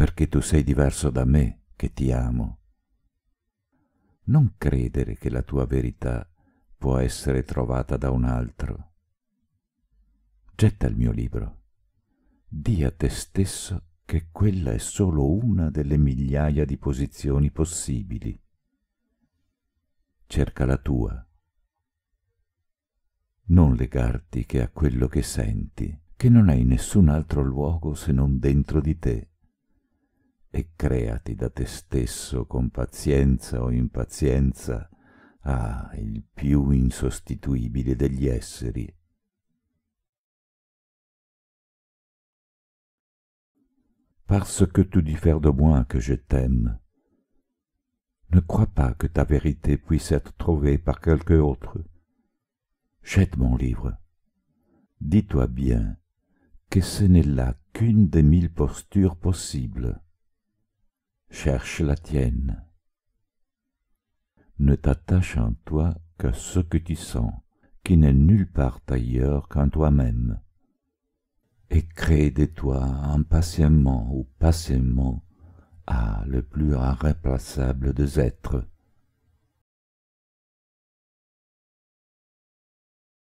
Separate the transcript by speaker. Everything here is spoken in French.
Speaker 1: perché tu sei diverso da me che ti amo. Non credere che la tua verità può essere trovata da un altro. Getta il mio libro. Di a te stesso che quella è solo una delle migliaia di posizioni possibili. Cerca la tua. Non legarti che a quello che senti, che non hai nessun altro luogo se non dentro di te. e creati da te stesso con pazienza o impazienza, ah, il più insostituibile degli
Speaker 2: esseri. Parce que tu diffères de moi que je t'aime,
Speaker 1: ne crois pas que ta vérité puisse être trouvée par quelque autre. Jette mon livre. Dis-toi bien que ce n'est là qu'une des mille postures possibles cherche la tienne. Ne t'attache en toi qu'à ce que tu sens, qui n'est nulle part ailleurs qu'en toi-même, et crée de toi
Speaker 2: impatiemment ou patiemment, à le plus irréplaçable des êtres,